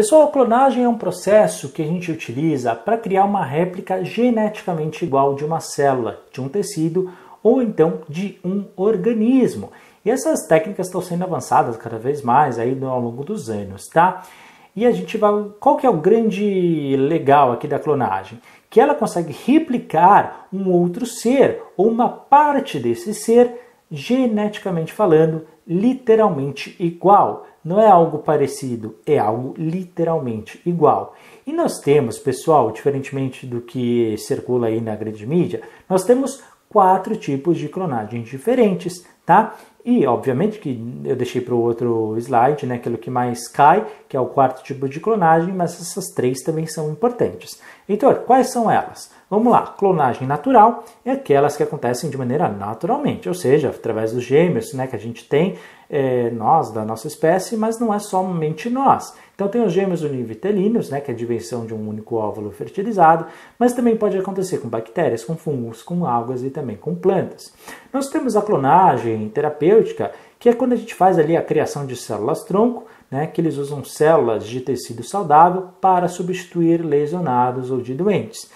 Pessoal, a clonagem é um processo que a gente utiliza para criar uma réplica geneticamente igual de uma célula, de um tecido ou então de um organismo. E essas técnicas estão sendo avançadas cada vez mais aí ao longo dos anos, tá? E a gente vai, qual que é o grande legal aqui da clonagem? Que ela consegue replicar um outro ser ou uma parte desse ser geneticamente falando, literalmente igual. Não é algo parecido, é algo literalmente igual. E nós temos, pessoal, diferentemente do que circula aí na grande mídia, nós temos quatro tipos de clonagens diferentes, tá? E, obviamente, que eu deixei para o outro slide, né, aquilo que mais cai, que é o quarto tipo de clonagem, mas essas três também são importantes. Heitor, quais são elas? Vamos lá, clonagem natural é aquelas que acontecem de maneira naturalmente, ou seja, através dos gêmeos né, que a gente tem, é, nós da nossa espécie, mas não é somente nós. Então tem os gêmeos univitelinos, né, que é a divisão de um único óvulo fertilizado, mas também pode acontecer com bactérias, com fungos, com algas e também com plantas. Nós temos a clonagem terapêutica, que é quando a gente faz ali a criação de células-tronco, né, que eles usam células de tecido saudável para substituir lesionados ou de doentes.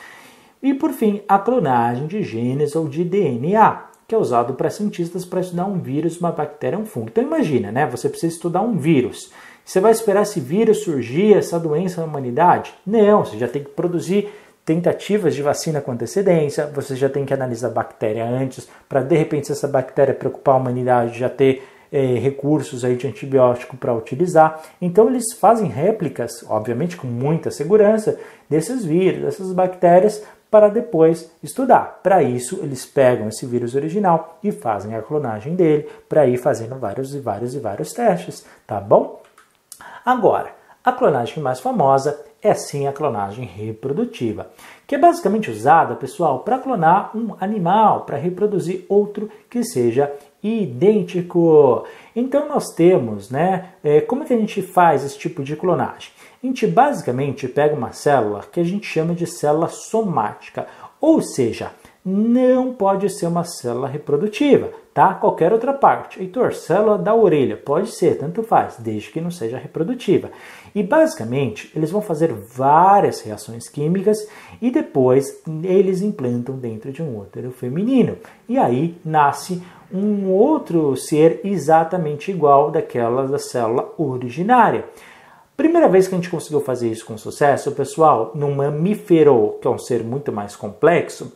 E por fim, a clonagem de genes ou de DNA, que é usado para cientistas para estudar um vírus, uma bactéria, um fungo. Então imagina, né? Você precisa estudar um vírus. Você vai esperar esse vírus surgir, essa doença na humanidade? Não, você já tem que produzir tentativas de vacina com antecedência, você já tem que analisar a bactéria antes, para de repente se essa bactéria preocupar a humanidade, já ter é, recursos aí de antibiótico para utilizar. Então eles fazem réplicas, obviamente com muita segurança, desses vírus, dessas bactérias, para depois estudar. Para isso, eles pegam esse vírus original e fazem a clonagem dele, para ir fazendo vários e vários e vários testes, tá bom? Agora, a clonagem mais famosa é sim a clonagem reprodutiva, que é basicamente usada, pessoal, para clonar um animal, para reproduzir outro que seja idêntico. Então nós temos, né? É, como é que a gente faz esse tipo de clonagem? A gente basicamente pega uma célula que a gente chama de célula somática, ou seja, não pode ser uma célula reprodutiva, tá? Qualquer outra parte. Heitor, célula da orelha, pode ser, tanto faz, desde que não seja reprodutiva. E basicamente, eles vão fazer várias reações químicas e depois eles implantam dentro de um útero feminino. E aí nasce um outro ser exatamente igual daquela da célula originária. Primeira vez que a gente conseguiu fazer isso com sucesso, pessoal, num mamífero, que é um ser muito mais complexo,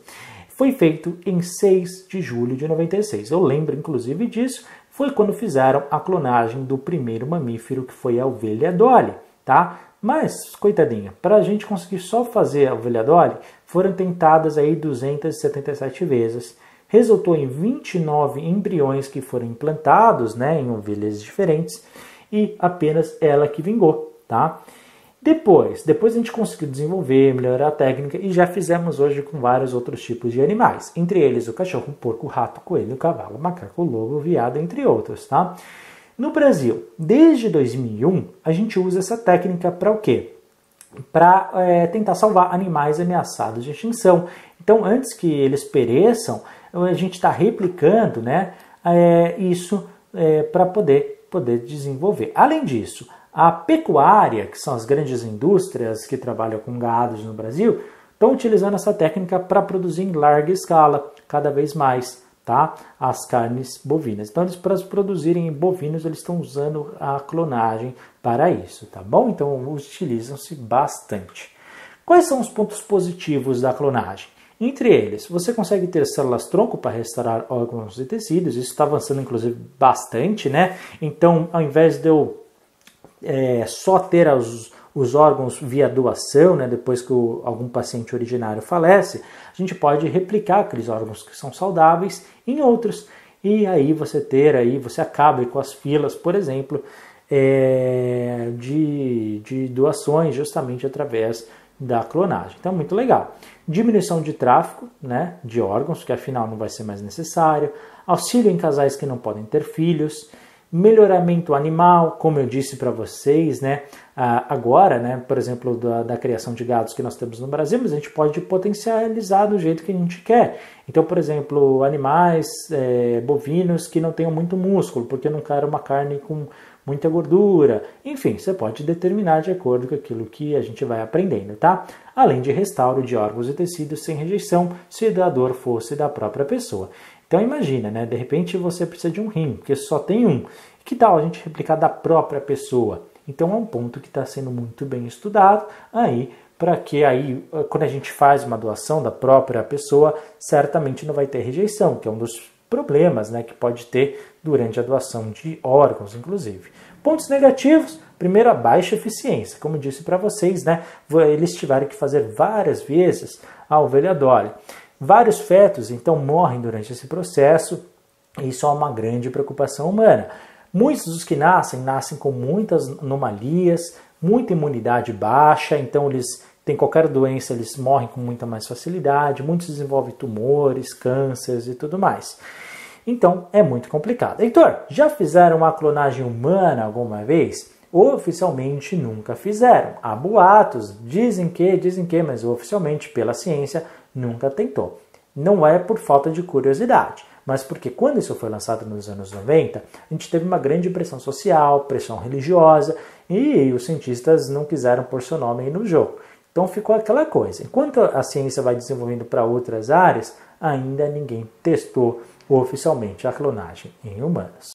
foi feito em 6 de julho de 96. Eu lembro, inclusive, disso. Foi quando fizeram a clonagem do primeiro mamífero, que foi a ovelha Dolly, tá? Mas, coitadinha, para a gente conseguir só fazer a ovelha Dolly, foram tentadas aí 277 vezes. Resultou em 29 embriões que foram implantados né, em ovelhas diferentes e apenas ela que vingou, tá? Depois, depois a gente conseguiu desenvolver, melhorar a técnica e já fizemos hoje com vários outros tipos de animais, entre eles o cachorro, o porco, o rato, o coelho, o cavalo, o macaco, o lobo, o viado, entre outros, tá? No Brasil, desde 2001, a gente usa essa técnica para o quê? Para é, tentar salvar animais ameaçados de extinção. Então, antes que eles pereçam, a gente está replicando, né, é, isso é, para poder poder desenvolver. Além disso, a pecuária, que são as grandes indústrias que trabalham com gados no Brasil, estão utilizando essa técnica para produzir em larga escala, cada vez mais, tá? As carnes bovinas. Então, para produzirem bovinos, eles estão usando a clonagem para isso, tá bom? Então, utilizam-se bastante. Quais são os pontos positivos da clonagem? Entre eles, você consegue ter células tronco para restaurar órgãos e tecidos. Isso está avançando, inclusive, bastante, né? Então, ao invés de eu é, só ter os órgãos via doação, né, depois que o, algum paciente originário falece, a gente pode replicar aqueles órgãos que são saudáveis em outros. E aí você ter aí, você acaba com as filas, por exemplo, é, de, de doações justamente através da clonagem. Então, muito legal. Diminuição de tráfico né, de órgãos, que afinal não vai ser mais necessário. Auxílio em casais que não podem ter filhos melhoramento animal, como eu disse para vocês, né? Ah, agora, né? Por exemplo, da, da, criação de gados que nós temos no Brasil, mas a gente pode potencializar do jeito que a gente quer. Então, por exemplo, animais é, bovinos que não tenham muito músculo, porque não quero uma carne com muita gordura. Enfim, você pode determinar de acordo com aquilo que a gente vai aprendendo, tá? Além de restauro de órgãos e tecidos sem rejeição, se o doador fosse da própria pessoa. Então imagina, né? De repente você precisa de um rim, porque só tem um. Que tal a gente replicar da própria pessoa? Então é um ponto que está sendo muito bem estudado aí para que aí ah, quando a gente faz uma doação da própria pessoa certamente não vai ter rejeição, que é um dos problemas, né, que pode ter durante a doação de órgãos, inclusive. Pontos negativos, primeiro a baixa eficiência, como disse para vocês, né, eles tiveram que fazer várias vezes a ovelha Dolly. Vários fetos então morrem durante esse processo, e isso é uma grande preocupação humana. Muitos dos que nascem nascem com muitas anomalias, muita imunidade baixa, então eles têm qualquer doença, eles morrem com muita mais facilidade, muitos desenvolvem tumores, cânceres e tudo mais. Então é muito complicado. Heitor, já fizeram a clonagem humana alguma vez? Oficialmente nunca fizeram. Há boatos, dizem que, dizem que, mas oficialmente pela ciência nunca tentou. Não é por falta de curiosidade, mas porque quando isso foi lançado nos anos 90, a gente teve uma grande pressão social, pressão religiosa, e os cientistas não quiseram pôr seu nome aí no jogo. Então ficou aquela coisa. Enquanto a ciência vai desenvolvendo para outras áreas, ainda ninguém testou oficialmente a clonagem em humanos.